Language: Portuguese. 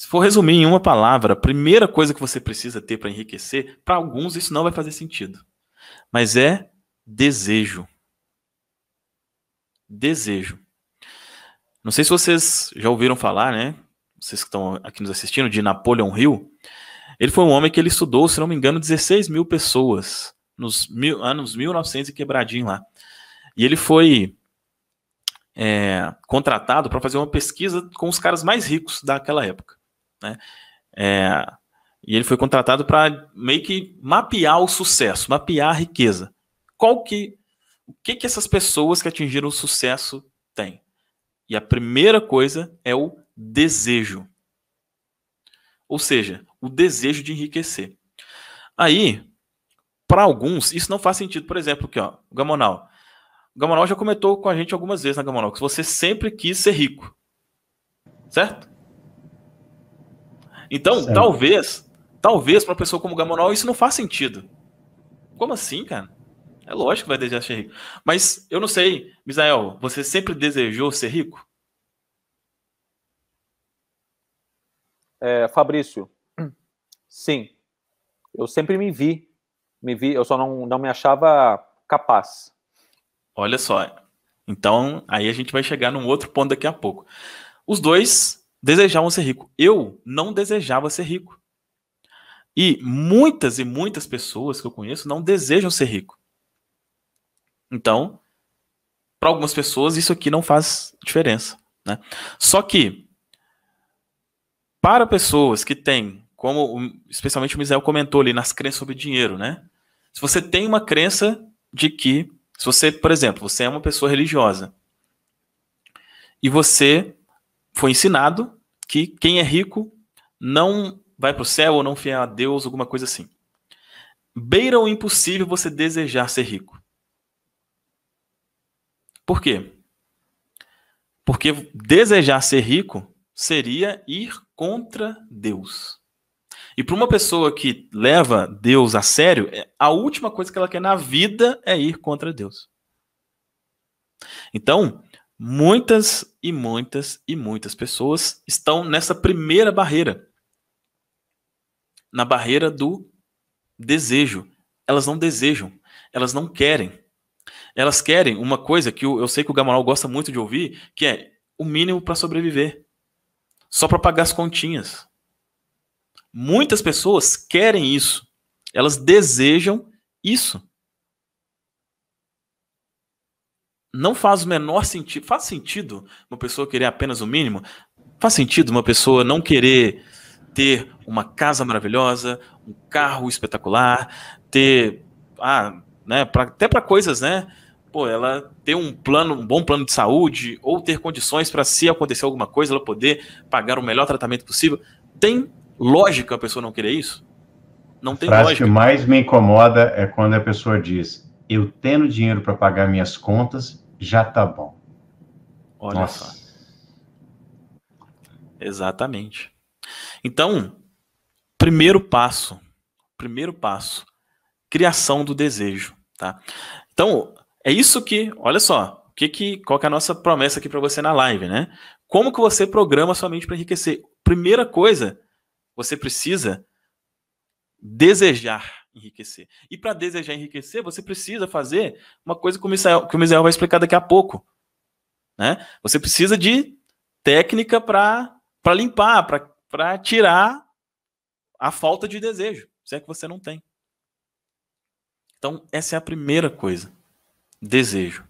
Se for resumir em uma palavra, a primeira coisa que você precisa ter para enriquecer, para alguns isso não vai fazer sentido. Mas é desejo. Desejo. Não sei se vocês já ouviram falar, né? Vocês que estão aqui nos assistindo, de Napoleon Hill. Ele foi um homem que ele estudou, se não me engano, 16 mil pessoas nos mil, anos 1900 e quebradinho lá. E ele foi é, contratado para fazer uma pesquisa com os caras mais ricos daquela época. Né? É, e ele foi contratado para meio que mapear o sucesso, mapear a riqueza. Qual que, o que que essas pessoas que atingiram o sucesso têm? E a primeira coisa é o desejo. Ou seja, o desejo de enriquecer. Aí, para alguns, isso não faz sentido. Por exemplo, aqui, ó, o Gamonal. O Gamonal já comentou com a gente algumas vezes na Gamonal que você sempre quis ser rico. Certo? Então, certo. talvez, talvez para uma pessoa como o Gamonol isso não faz sentido. Como assim, cara? É lógico que vai desejar ser rico. Mas eu não sei, Misael, você sempre desejou ser rico? É, Fabrício, sim. Eu sempre me vi. Me vi, eu só não, não me achava capaz. Olha só. Então, aí a gente vai chegar num outro ponto daqui a pouco. Os dois desejavam ser rico. Eu não desejava ser rico. E muitas e muitas pessoas que eu conheço não desejam ser rico. Então, para algumas pessoas, isso aqui não faz diferença. Né? Só que, para pessoas que têm, como especialmente o Misael comentou ali, nas crenças sobre dinheiro, né? Se você tem uma crença de que, se você, por exemplo, você é uma pessoa religiosa e você foi ensinado que quem é rico não vai para o céu ou não fiar a Deus, alguma coisa assim. Beira o impossível você desejar ser rico. Por quê? Porque desejar ser rico seria ir contra Deus. E para uma pessoa que leva Deus a sério, é, a última coisa que ela quer na vida é ir contra Deus. Então, Muitas e muitas e muitas pessoas estão nessa primeira barreira. Na barreira do desejo. Elas não desejam, elas não querem. Elas querem uma coisa que eu, sei que o Gamal gosta muito de ouvir, que é o mínimo para sobreviver. Só para pagar as continhas. Muitas pessoas querem isso. Elas desejam isso. não faz o menor sentido. Faz sentido uma pessoa querer apenas o mínimo? Faz sentido uma pessoa não querer ter uma casa maravilhosa, um carro espetacular, ter. Ah, né, pra, até para coisas, né? Pô, ela ter um plano, um bom plano de saúde, ou ter condições para se acontecer alguma coisa, ela poder pagar o melhor tratamento possível. Tem lógica a pessoa não querer isso? Não tem a frase lógica. que mais me incomoda é quando a pessoa diz: eu tendo dinheiro para pagar minhas contas, já tá bom. Olha Nossa. só. Exatamente. Então, primeiro passo, primeiro passo, criação do desejo, tá? Então, é isso que, olha só, que que, qual que é a nossa promessa aqui para você na live, né? Como que você programa sua mente para enriquecer? Primeira coisa, você precisa desejar enriquecer. E para desejar enriquecer, você precisa fazer uma coisa que o Misael, que o Misael vai explicar daqui a pouco. Né? Você precisa de técnica para limpar, para tirar a falta de desejo, se é que você não tem. Então, essa é a primeira coisa: desejo.